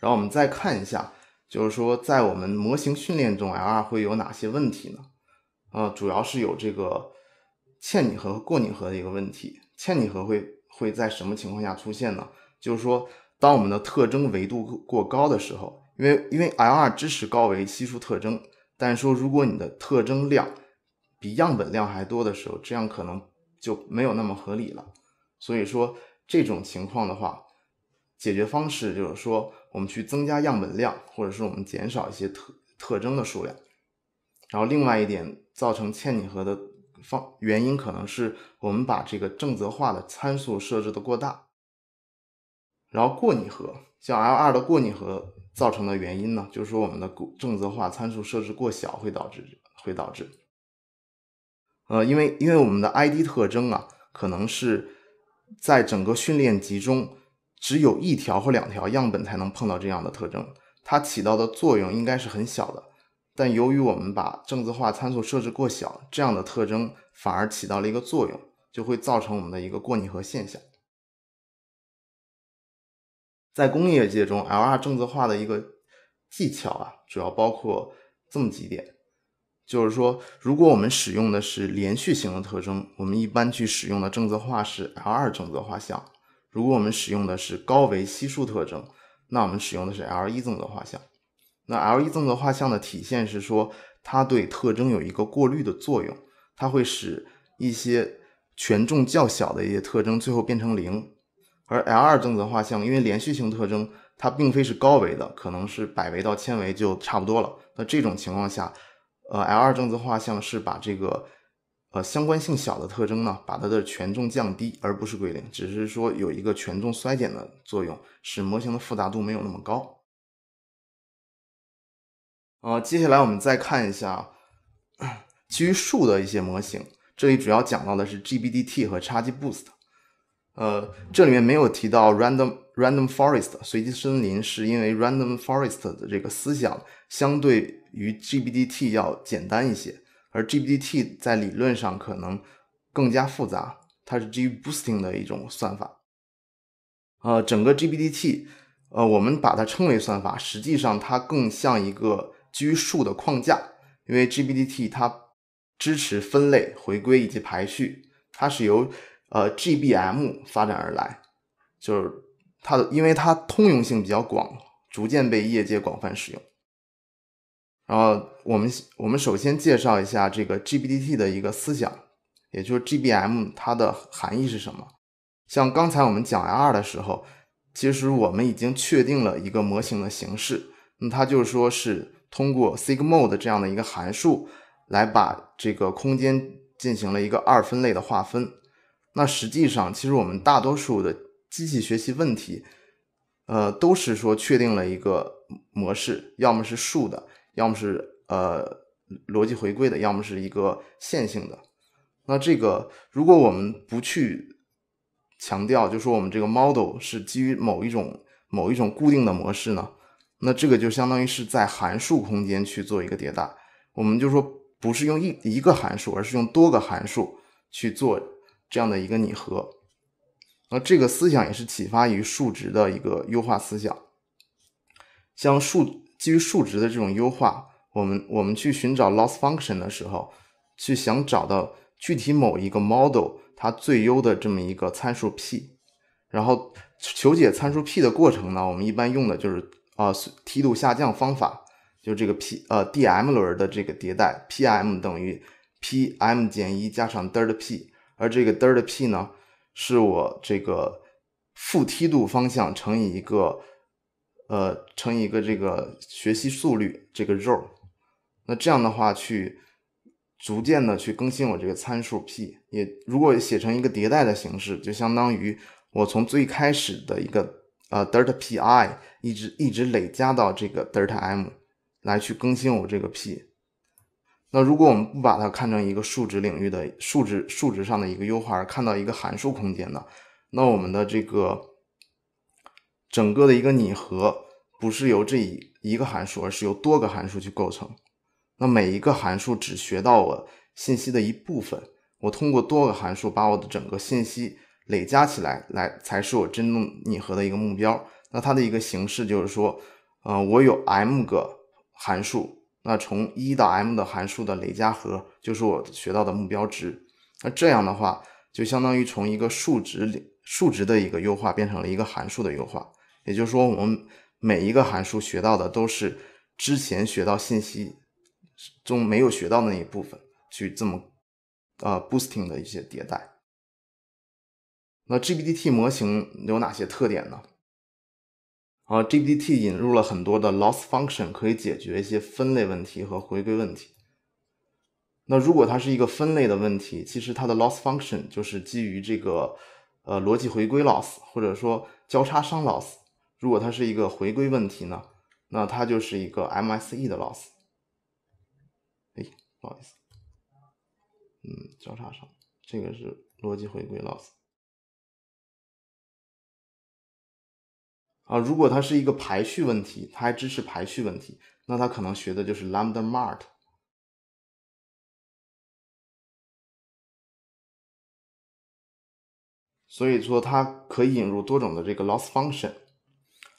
然后我们再看一下，就是说，在我们模型训练中，L2 会有哪些问题呢？呃，主要是有这个欠拟合和过拟合的一个问题。欠拟合会会在什么情况下出现呢？就是说，当我们的特征维度过高的时候，因为因为 L2 支持高维稀疏特征，但是说如果你的特征量比样本量还多的时候，这样可能就没有那么合理了。所以说这种情况的话，解决方式就是说我们去增加样本量，或者是我们减少一些特特征的数量。然后另外一点造成欠拟合的方原因可能是我们把这个正则化的参数设置的过大，然后过拟合。像 L2 的过拟合造成的原因呢，就是说我们的正则化参数设置过小会导致会导致。呃，因为因为我们的 ID 特征啊，可能是在整个训练集中只有一条或两条样本才能碰到这样的特征，它起到的作用应该是很小的。但由于我们把正则化参数设置过小，这样的特征反而起到了一个作用，就会造成我们的一个过拟合现象。在工业界中，LR 正则化的一个技巧啊，主要包括这么几点。就是说，如果我们使用的是连续型的特征，我们一般去使用的正则化是 L2 正则化项；如果我们使用的是高维稀疏特征，那我们使用的是 L1 正则化项。那 L1 正则化项的体现是说，它对特征有一个过滤的作用，它会使一些权重较小的一些特征最后变成零。而 L2 正则化项，因为连续性特征它并非是高维的，可能是百维到千维就差不多了。那这种情况下，呃，L2 正则画像是把这个呃相关性小的特征呢，把它的权重降低，而不是归零，只是说有一个权重衰减的作用，使模型的复杂度没有那么高。呃，接下来我们再看一下基于树的一些模型，这里主要讲到的是 GBDT 和 x g boost。呃，这里面没有提到 random。Random Forest 随机森林是因为 Random Forest 的这个思想相对于 GBDT 要简单一些，而 GBDT 在理论上可能更加复杂。它是基于 Boosting 的一种算法。呃，整个 GBDT，呃，我们把它称为算法，实际上它更像一个基于树的框架。因为 GBDT 它支持分类、回归以及排序。它是由呃 GBM 发展而来，就是。它的，因为它通用性比较广，逐渐被业界广泛使用。然后我们我们首先介绍一下这个 GBDT 的一个思想，也就是 GBM 它的含义是什么？像刚才我们讲 LR 的时候，其实我们已经确定了一个模型的形式，那它就是说是通过 sigmoid 这样的一个函数，来把这个空间进行了一个二分类的划分。那实际上，其实我们大多数的。机器学习问题，呃，都是说确定了一个模式，要么是竖的，要么是呃逻辑回归的，要么是一个线性的。那这个如果我们不去强调，就说我们这个 model 是基于某一种某一种固定的模式呢，那这个就相当于是在函数空间去做一个迭代。我们就说不是用一一个函数，而是用多个函数去做这样的一个拟合。那这个思想也是启发于数值的一个优化思想，像数基于数值的这种优化，我们我们去寻找 loss function 的时候，去想找到具体某一个 model 它最优的这么一个参数 p，然后求解参数 p 的过程呢，我们一般用的就是啊梯度下降方法，就这个 p，呃 d m 轮的这个迭代 p m 等于 p m 减一加上德尔塔 p，而这个德尔塔 p 呢？是我这个负梯度方向乘以一个，呃，乘以一个这个学习速率这个肉，那这样的话去逐渐的去更新我这个参数 p，也如果写成一个迭代的形式，就相当于我从最开始的一个呃 delta pi 一直一直累加到这个 delta m 来去更新我这个 p。那如果我们不把它看成一个数值领域的数值数值上的一个优化，而看到一个函数空间呢？那我们的这个整个的一个拟合不是由这一一个函数，而是由多个函数去构成。那每一个函数只学到了信息的一部分，我通过多个函数把我的整个信息累加起来，来才是我真正拟合的一个目标。那它的一个形式就是说，呃，我有 m 个函数。那从一到 m 的函数的累加和就是我学到的目标值。那这样的话，就相当于从一个数值里数值的一个优化变成了一个函数的优化。也就是说，我们每一个函数学到的都是之前学到信息中没有学到的那一部分，去这么啊 boosting 的一些迭代。那 GBDT 模型有哪些特点呢？啊，GPT 引入了很多的 loss function，可以解决一些分类问题和回归问题。那如果它是一个分类的问题，其实它的 loss function 就是基于这个呃逻辑回归 loss，或者说交叉熵 loss。如果它是一个回归问题呢，那它就是一个 MSE 的 loss。哎，不好意思，嗯，交叉上，这个是逻辑回归 loss。啊，如果它是一个排序问题，它还支持排序问题，那它可能学的就是 lambda mart。所以说它可以引入多种的这个 loss function。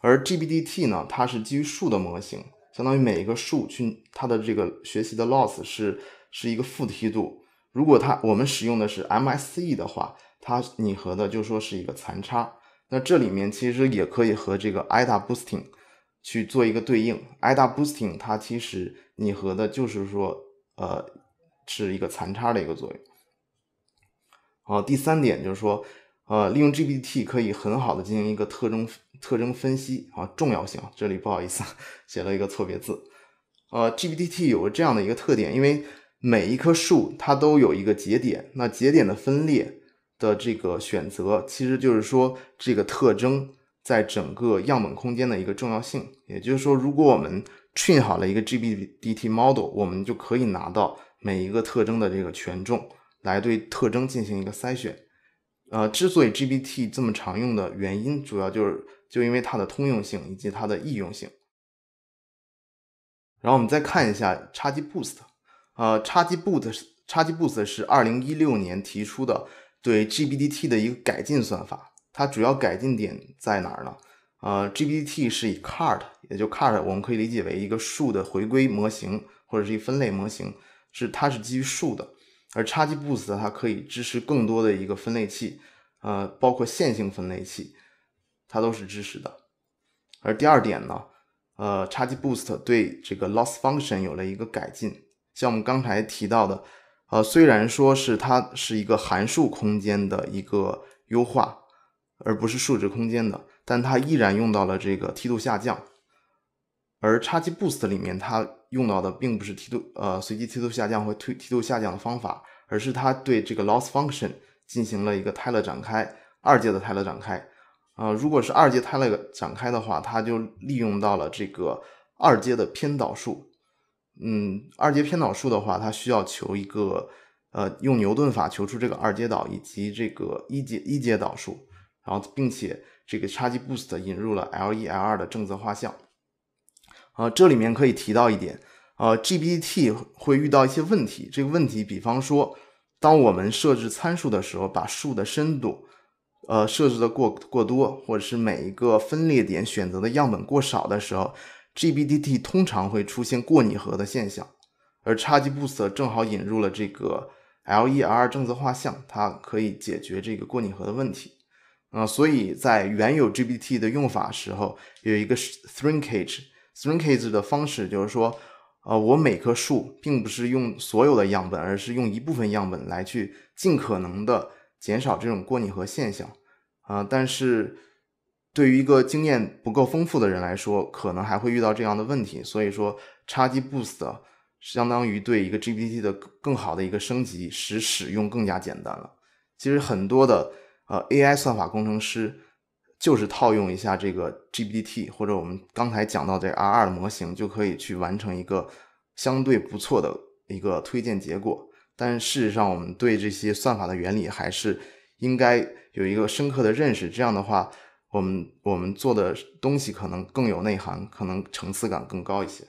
而 GBDT 呢，它是基于树的模型，相当于每一个树去它的这个学习的 loss 是是一个负梯度。如果它我们使用的是 MSE 的话，它拟合的就说是一个残差。那这里面其实也可以和这个 AdaBoosting 去做一个对应。AdaBoosting 它其实拟合的就是说，呃，是一个残差的一个作用。好，第三点就是说，呃，利用 g p t 可以很好的进行一个特征特征分析啊，重要性。这里不好意思，写了一个错别字。呃 g p t 有这样的一个特点，因为每一棵树它都有一个节点，那节点的分裂。的这个选择，其实就是说这个特征在整个样本空间的一个重要性。也就是说，如果我们 train 好了一个 GBDT model，我们就可以拿到每一个特征的这个权重，来对特征进行一个筛选。呃，之所以 GBT 这么常用的原因，主要就是就因为它的通用性以及它的易用性。然后我们再看一下插 g boost，呃，插 g boost，插 g boost 是二零一六年提出的。对 GBDT 的一个改进算法，它主要改进点在哪呢？呃，GBDT 是以 cart，也就 cart，我们可以理解为一个树的回归模型或者是一分类模型，是它是基于树的。而 x g boost 它可以支持更多的一个分类器，呃，包括线性分类器，它都是支持的。而第二点呢，呃，x g boost 对这个 loss function 有了一个改进，像我们刚才提到的。呃，虽然说是它是一个函数空间的一个优化，而不是数值空间的，但它依然用到了这个梯度下降。而 x g boost 里面，它用到的并不是梯度呃随机梯度下降或梯梯度下降的方法，而是它对这个 loss function 进行了一个 Taylor 展开二阶的 Taylor 展开。呃，如果是二阶 Taylor 展开的话，它就利用到了这个二阶的偏导数。嗯，二阶偏导数的话，它需要求一个，呃，用牛顿法求出这个二阶导以及这个一阶一阶导数，然后并且这个差距 boost 引入了 L1L2 的正则化项。呃，这里面可以提到一点，呃，GBT 会遇到一些问题。这个问题，比方说，当我们设置参数的时候，把树的深度，呃，设置的过过多，或者是每一个分裂点选择的样本过少的时候。GBDT 通常会出现过拟合的现象，而差集 Boost 正好引入了这个 LER 政策画像，它可以解决这个过拟合的问题。啊，所以在原有 GBT 的用法时候，有一个 s t r i n g e s h r a n g e 的方式，就是说，呃，我每棵树并不是用所有的样本，而是用一部分样本来去尽可能的减少这种过拟合现象。啊，但是。对于一个经验不够丰富的人来说，可能还会遇到这样的问题。所以说，插机 boost 相当于对一个 GPT 的更好的一个升级，使使用更加简单了。其实很多的呃 AI 算法工程师就是套用一下这个 GPT 或者我们刚才讲到这 R2 模型，就可以去完成一个相对不错的一个推荐结果。但事实上，我们对这些算法的原理还是应该有一个深刻的认识。这样的话。我们我们做的东西可能更有内涵，可能层次感更高一些。